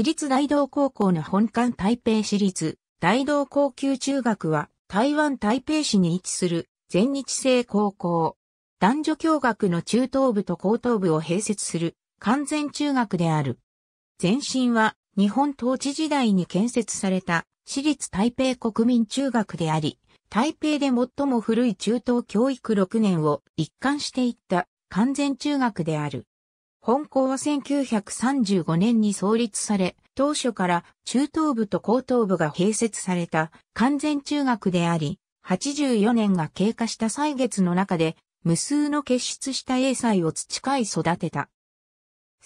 私立大道高校の本館台北市立大道高級中学は台湾台北市に位置する全日制高校。男女共学の中等部と高等部を併設する完全中学である。前身は日本統治時代に建設された私立台北国民中学であり、台北で最も古い中等教育6年を一貫していった完全中学である。本校は1935年に創立され、当初から中等部と高等部が併設された完全中学であり、84年が経過した歳月の中で無数の結出した英才を培い育てた。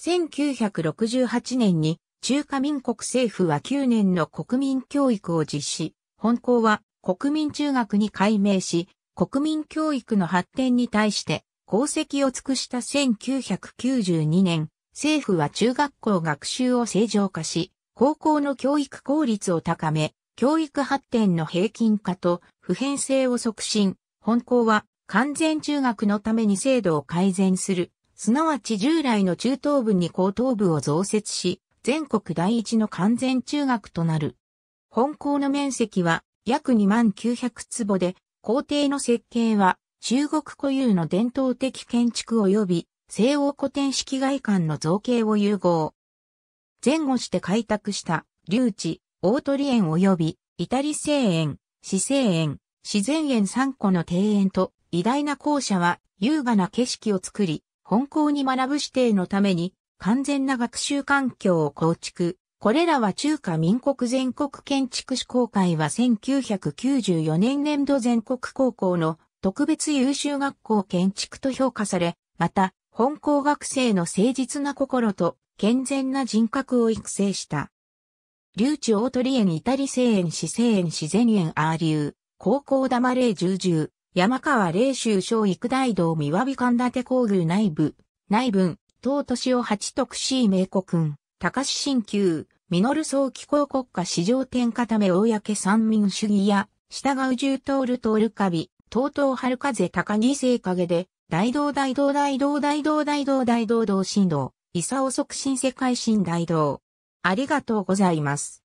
1968年に中華民国政府は9年の国民教育を実施、本校は国民中学に改名し、国民教育の発展に対して功績を尽くした1992年、政府は中学校学習を正常化し、高校の教育効率を高め、教育発展の平均化と普遍性を促進、本校は完全中学のために制度を改善する、すなわち従来の中等部に高等部を増設し、全国第一の完全中学となる。本校の面積は約2万900坪で、校庭の設計は中国固有の伝統的建築及び西欧古典式外観の造形を融合。前後して開拓した、留置、大鳥園及び、イタリ生園、四生園、自然園3個の庭園と、偉大な校舎は優雅な景色を作り、本校に学ぶ指定のために、完全な学習環境を構築。これらは中華民国全国建築士公会は1994年年度全国高校の特別優秀学校建築と評価され、また、本校学生の誠実な心と健全な人格を育成した。留置大鳥園イタリ生園市生園自然園アーリュー、高校玉霊十十、山川霊州小育大道三和美神立工具内部、内分、東都を八徳市名古君、高市新旧、ミノル早期高国家市場天下ため公三民主義や、従う重トールトールカビ、東東春風高木聖影で、大道大道大道大道大道大道道振道伊佐を促進世界新大道。ありがとうございます。